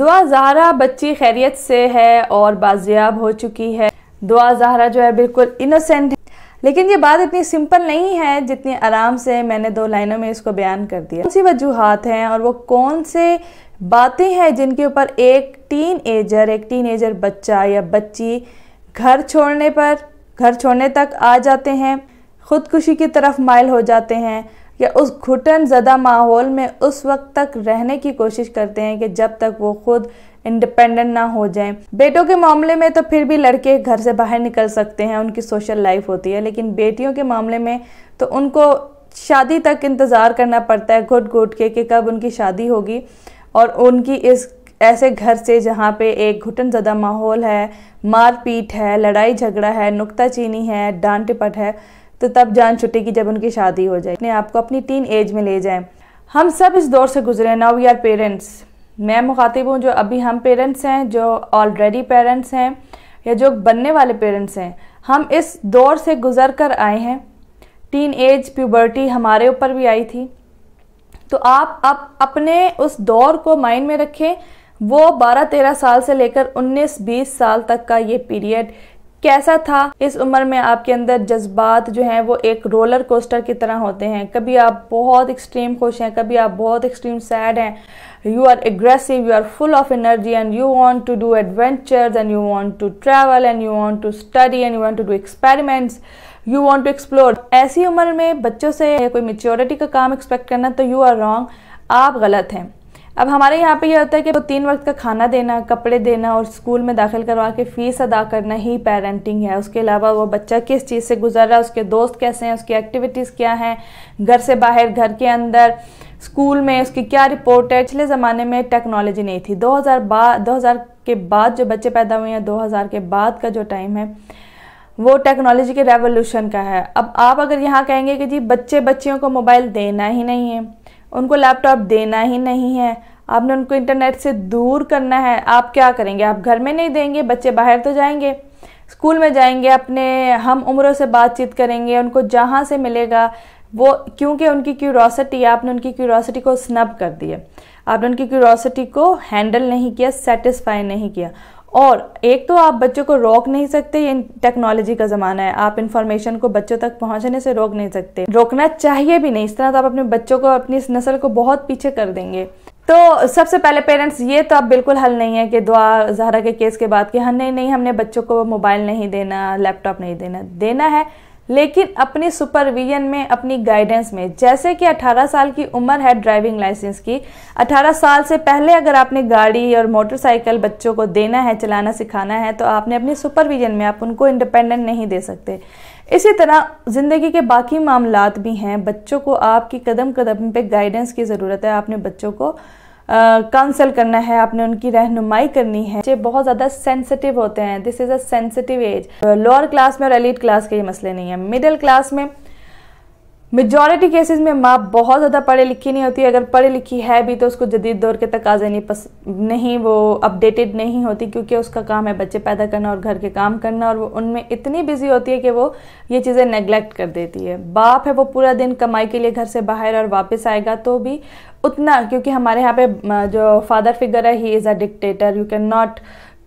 दुआ जहरा बच्ची खैरियत से है और बाजियाब हो चुकी है दुआ जहरा जो है बिल्कुल इनोसेंट है लेकिन ये बात इतनी सिंपल नहीं है जितनी आराम से मैंने दो लाइनों में इसको बयान कर दिया कौन सी वजूहत हैं और वो कौन से बातें हैं जिनके ऊपर एक टीन एजर एक टीन एजर बच्चा या बच्ची घर छोड़ने पर घर छोड़ने तक आ जाते हैं खुदकुशी की तरफ माइल हो जाते हैं या उस घुटन ज़दा माहौल में उस वक्त तक रहने की कोशिश करते हैं कि जब तक वो खुद इंडिपेंडेंट ना हो जाएं बेटों के मामले में तो फिर भी लड़के घर से बाहर निकल सकते हैं उनकी सोशल लाइफ होती है लेकिन बेटियों के मामले में तो उनको शादी तक इंतज़ार करना पड़ता है घुट घुट के कि कब उनकी शादी होगी और उनकी इस ऐसे घर से जहाँ पे एक घुटन ज़दा माहौल है मारपीट है लड़ाई झगड़ा है नुकताचीनी है डांट है तो तब जान छुटेगी जब उनकी शादी हो जाए अपने आप को अपनी टीन एज में ले जाएं हम सब इस दौर से गुजरे नाउ वी आर पेरेंट्स मैं मुखातिब हूँ जो अभी हम पेरेंट्स हैं जो ऑलरेडी पेरेंट्स हैं या जो बनने वाले पेरेंट्स हैं हम इस दौर से गुजर कर आए हैं टीन एज प्यूबर्टी हमारे ऊपर भी आई थी तो आप अब अपने उस दौर को माइंड में रखें वो 12-13 साल से लेकर 19-20 साल तक का ये पीरियड कैसा था इस उम्र में आपके अंदर जज्बात जो हैं वो एक रोलर कोस्टर की तरह होते हैं कभी आप बहुत एक्सट्रीम खुश हैं कभी आप बहुत एक्सट्रीम सैड हैं you are aggressive you are full of energy and you want to do adventures and you want to travel and you want to study and you want to do experiments you want to explore ऐसी उम्र में बच्चों से कोई maturity का काम expect करना तो यू आर रॉन्ग आप गलत हैं अब हमारे यहाँ पे यह होता है कि वो तीन वक्त का खाना देना कपड़े देना और स्कूल में दाखिल करवा के फ़ीस अदा करना ही पेरेंटिंग है उसके अलावा वो बच्चा किस चीज़ से गुजर रहा है उसके दोस्त कैसे हैं उसकी एक्टिविटीज़ क्या हैं घर से बाहर घर के अंदर स्कूल में उसकी क्या रिपोर्ट है पिछले ज़माने में टेक्नोलॉजी नहीं थी दो हज़ार के बाद जो बच्चे पैदा हुए हैं दो के बाद का जो टाइम है वो टेक्नोलॉजी के रेवोल्यूशन का है अब आप अगर यहाँ कहेंगे कि जी बच्चे बच्चियों को मोबाइल देना ही नहीं है उनको लैपटॉप देना ही नहीं है आपने उनको इंटरनेट से दूर करना है आप क्या करेंगे आप घर में नहीं देंगे बच्चे बाहर तो जाएंगे स्कूल में जाएंगे अपने हम उम्रों से बातचीत करेंगे उनको जहाँ से मिलेगा वो क्योंकि उनकी क्यूरोसिटी आपने उनकी क्यूरोसिटी को स्नब कर दिया आपने उनकी क्यूरोसिटी को हैंडल नहीं किया सेटिस्फाई नहीं किया और एक तो आप बच्चों को रोक नहीं सकते ये टेक्नोलॉजी का ज़माना है आप इन्फॉर्मेशन को बच्चों तक पहुंचने से रोक नहीं सकते रोकना चाहिए भी नहीं इस तरह तो आप अपने बच्चों को अपनी इस नस्ल को बहुत पीछे कर देंगे तो सबसे पहले पेरेंट्स ये तो अब बिल्कुल हल नहीं है कि दुआ जहरा के केस के बाद कि हाँ नहीं नहीं हमने बच्चों को मोबाइल नहीं देना लैपटॉप नहीं देना देना है लेकिन अपनी सुपरविजन में अपनी गाइडेंस में जैसे कि 18 साल की उम्र है ड्राइविंग लाइसेंस की 18 साल से पहले अगर आपने गाड़ी और मोटरसाइकिल बच्चों को देना है चलाना सिखाना है तो आपने अपनी सुपरविजन में आप उनको इंडिपेंडेंट नहीं दे सकते इसी तरह ज़िंदगी के बाकी मामलात भी हैं बच्चों को आपकी कदम कदम पे गाइडेंस की ज़रूरत है आपने बच्चों को कंसल करना है आपने उनकी रहनुमाई करनी है बच्चे बहुत ज़्यादा सेंसिटिव होते हैं this is a sensitive age lower class में और एलिट क्लास के ये मसले नहीं है मिडिल क्लास में मेजॉरिटी केसेस में माँ बहुत ज़्यादा पढ़ी लिखी नहीं होती अगर पढ़ी लिखी है भी तो उसको जदीद दौर के तकाजे नहीं पस नहीं वो अपडेटेड नहीं होती क्योंकि उसका काम है बच्चे पैदा करना और घर के काम करना और वो उनमें इतनी बिजी होती है कि वो ये चीज़ें नेगलेक्ट कर देती है बाप है वो पूरा दिन कमाई के लिए घर से बाहर और वापस आएगा तो भी उतना क्योंकि हमारे यहाँ पे जो फादर फिगर है he is a dictator you can not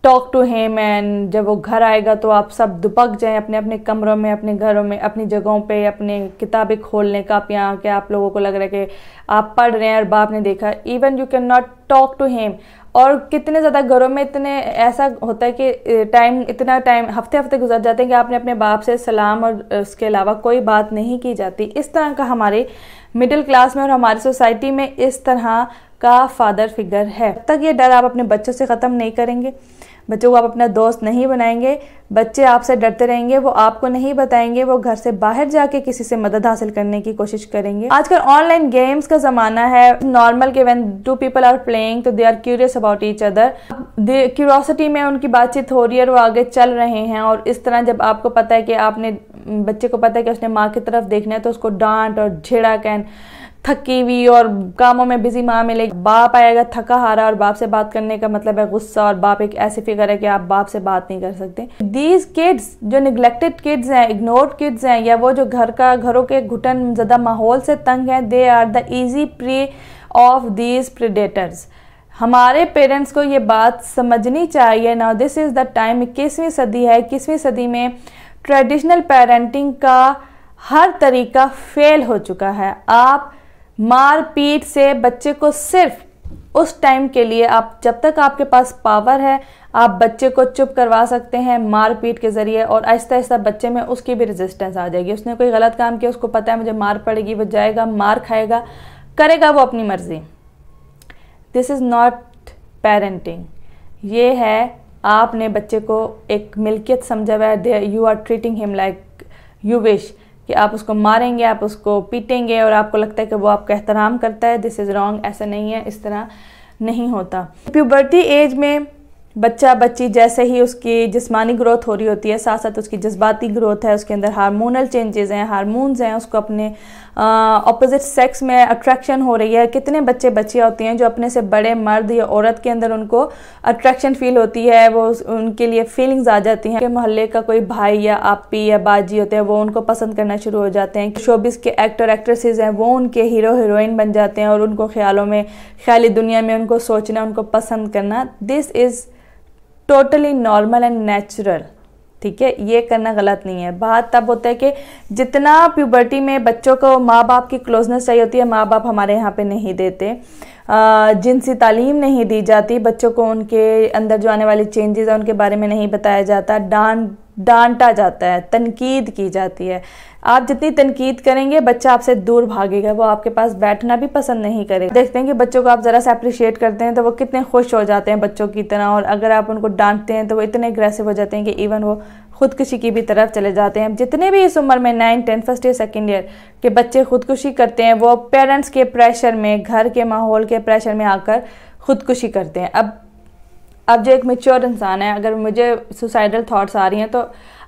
talk to him and जब वो घर आएगा तो आप सब दुपक जाएं अपने अपने कमरों में अपने घरों में अपनी जगहों पे अपने किताबें खोलने का आप यहाँ के आप लोगों को लग रहा है कि आप पढ़ रहे हैं और बाप ने देखा even you can not talk to him और कितने ज़्यादा घरों में इतने ऐसा होता है कि टाइम इतना टाइम हफ्ते हफ्ते गुजर जाते हैं कि आपने अपने बाप से सलाम और उसके अलावा कोई बात नहीं की जाती इस तरह का हमारे मिडिल क्लास में और हमारी सोसाइटी में इस तरह का फादर फिगर है तब तक ये डर आप अपने बच्चों से ख़त्म नहीं करेंगे बच्चों को आप अपना दोस्त नहीं बनाएंगे बच्चे आपसे डरते रहेंगे वो आपको नहीं बताएंगे वो घर से बाहर जाके किसी से मदद हासिल करने की कोशिश करेंगे आजकल ऑनलाइन गेम्स का ज़माना है नॉर्मल के when two people are playing तो they are curious about each other curiosity में उनकी बातचीत हो रही है वो आगे चल रहे हैं और इस तरह जब आपको पता है कि आपने बच्चे को पता है कि उसने माँ की तरफ देखना है तो उसको डांट और झेड़ा कैन थकी हुई और कामों में बिजी माँ मिलेगी बाप आएगा थका हारा और बाप से बात करने का मतलब है गुस्सा और बाप एक ऐसी फिगर है कि आप बाप से बात नहीं कर सकते दीज किड्स जो निगलेक्टेड किड्स हैं इग्नोर्ड किड्स हैं या वो जो घर का घरों के घुटन ज्यादा माहौल से तंग हैं they are the easy prey of these predators हमारे पेरेंट्स को ये बात समझनी चाहिए ना दिस इज़ द टाइम इक्कीसवीं सदी है इक्कीसवीं सदी में ट्रेडिशनल पेरेंटिंग का हर तरीका फेल हो चुका है आप मारपीट से बच्चे को सिर्फ उस टाइम के लिए आप जब तक आपके पास पावर है आप बच्चे को चुप करवा सकते हैं मारपीट के ज़रिए और आहिस्ता आहिस्ता बच्चे में उसकी भी रेजिस्टेंस आ जाएगी उसने कोई गलत काम किया उसको पता है मुझे मार पड़ेगी वो जाएगा मार खाएगा करेगा वो अपनी मर्ज़ी दिस इज़ नॉट पेरेंटिंग ये है आपने बच्चे को एक मिल्कियत समझा हुआ है you are treating him like you wish कि आप उसको मारेंगे आप उसको पीटेंगे और आपको लगता है कि वो आपका एहतराम करता है दिस इज़ रॉन्ग ऐसा नहीं है इस तरह नहीं होता प्यूबर्टी एज में बच्चा बच्ची जैसे ही उसकी जिस्मानी ग्रोथ हो रही होती है साथ साथ उसकी जज्बाती ग्रोथ है उसके अंदर हार्मोनल चेंजेस हैं हार्मोन्स हैं उसको अपने ऑपोजिट सेक्स में अट्रैक्शन हो रही है कितने बच्चे बच्चियाँ होती हैं जो अपने से बड़े मर्द या औरत के अंदर उनको अट्रैक्शन फील होती है वो उनके लिए फीलिंग्स आ जाती हैं कि मोहल्ले का कोई भाई या आपी या बाजी होते हैं वो उनको पसंद करना शुरू हो जाते हैं शोबिस के एक्टर एक्ट्रेसेस हैं वो उनके हीरो हीरोइन बन जाते हैं और उनको ख्यालों में ख्याली दुनिया में उनको सोचना उनको पसंद करना this is totally normal and natural ठीक है ये करना गलत नहीं है बात तब होता है कि जितना प्यूबर्टी में बच्चों को माँ बाप की क्लोजनेस चाहिए होती है माँ बाप हमारे यहाँ पे नहीं देते जिनसी तालीम नहीं दी जाती बच्चों को उनके अंदर जो आने वाले चेंजेस हैं उनके बारे में नहीं बताया जाता डांट डांटा जाता है तनकीद की जाती है आप जितनी तनकीद करेंगे बच्चा आपसे दूर भागेगा वो आपके पास बैठना भी पसंद नहीं करेगा देखते हैं कि बच्चों को आप ज़रा से अप्रिशिएट करते हैं तो वो कितने खुश हो जाते हैं बच्चों की तरह और अगर आप उनको डांटते हैं तो वो इतने एग्रेसिव हो जाते हैं कि इवन वो खुदकुशी की भी तरफ चले जाते हैं जितने भी इस उम्र में nine tenth first year second year के बच्चे खुदकुशी करते हैं वो पेरेंट्स के प्रेशर में घर के माहौल के प्रेशर में आकर खुदकुशी करते हैं अब अब जो एक मेच्योर इंसान है अगर मुझे सुसाइडल थाट्स आ रही हैं तो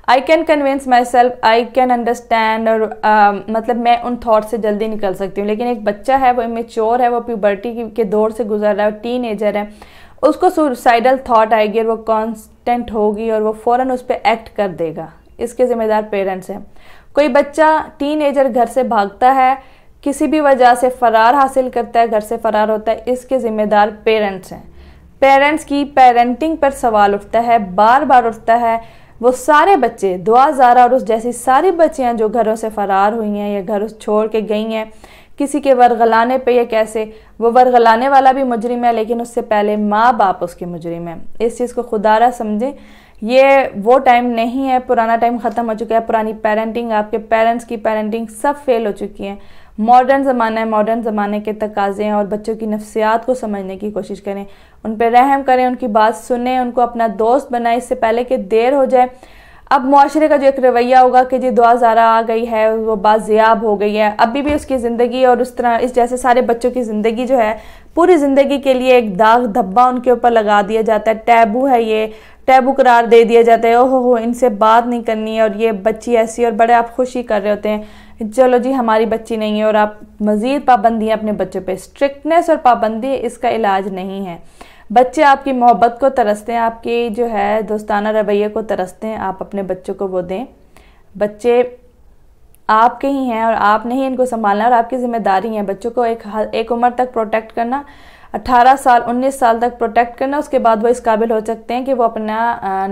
I can convince myself I can understand और uh, मतलब मैं उन थाट्स से जल्दी निकल सकती हूँ लेकिन एक बच्चा है वो मेच्योर है वो प्यूबर्टी के दौर से गुजर रहा है टीन एजर है उसको सुसाइडल थाट आएगी और वो कॉन्स्टेंट होगी और वो फ़ौर उस पर एक्ट कर देगा इसके ज़िम्मेदार पेरेंट्स हैं कोई बच्चा टीन एजर घर से भागता है किसी भी वजह से फ़रार हासिल करता है घर से फ़रार होता है इसके ज़िम्मेदार पेरेंट्स हैं पेरेंट्स की पेरेंटिंग पर सवाल उठता है बार बार उठता है वो सारे बच्चे दुआ जारा और उस जैसी सारी बच्चियां जो घरों से फरार हुई हैं या घर छोड़ के गई हैं किसी के वरगलाने पे या कैसे वो वरगलाने वाला भी मुजरिम है लेकिन उससे पहले माँ बाप उसके मुजरिम है इस चीज़ को खुदारा समझें ये वो टाइम नहीं है पुराना टाइम ख़त्म हो चुका है पुरानी पेरेंटिंग आपके पेरेंट्स की पेरेंटिंग सब फेल हो चुकी हैं मॉडर्न ज़माना है मॉडर्न ज़माने के तकाजे हैं और बच्चों की नफसियात को समझने की कोशिश करें उन पर रहम करें उनकी बात सुने उनको अपना दोस्त बनाएं इससे पहले कि देर हो जाए अब माशरे का जो एक रवैया होगा कि जी दुआ ज़ारा आ गई है वो बाजियाब हो गई है अभी भी उसकी ज़िंदगी और उस तरह इस जैसे सारे बच्चों की ज़िंदगी जो है पूरी ज़िंदगी के लिए एक दाग धब्बा उनके ऊपर लगा दिया जाता है टैबू है ये टैबू करार दे दिया जाता है ओहो हो इनसे बात नहीं करनी है और ये बच्ची ऐसी और बड़े आप खुशी कर रहे होते हैं चलो जी हमारी बच्ची नहीं है और आप मज़ीद पाबंदियाँ अपने बच्चों पर स्ट्रिक्टनेस और पाबंदी इसका इलाज नहीं है बच्चे आपकी मोहब्बत को तरसते हैं आपकी जो है दोस्ताना रवैये को तरसते हैं आप अपने बच्चों को वो दें बच्चे आपके ही हैं और आपने ही इनको संभालना और आपकी जिम्मेदारी है बच्चों को एक एक उम्र तक प्रोटेक्ट करना 18 साल 19 साल तक प्रोटेक्ट करना उसके बाद वो इस काबिल हो सकते हैं कि वो अपना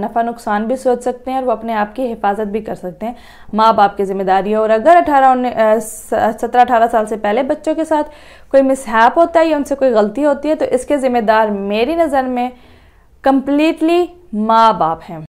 नफ़ा नुकसान भी सोच सकते हैं और वो अपने आप की हिफाजत भी कर सकते हैं माँ बाप की जिम्मेदारी है और अगर अठारह सत्रह अठारह साल से पहले बच्चों के साथ कोई मिसहैप होता है या उनसे कोई गलती होती है तो इसके ज़िम्मेदार मेरी नज़र में कम्प्लीटली माँ बाप हैं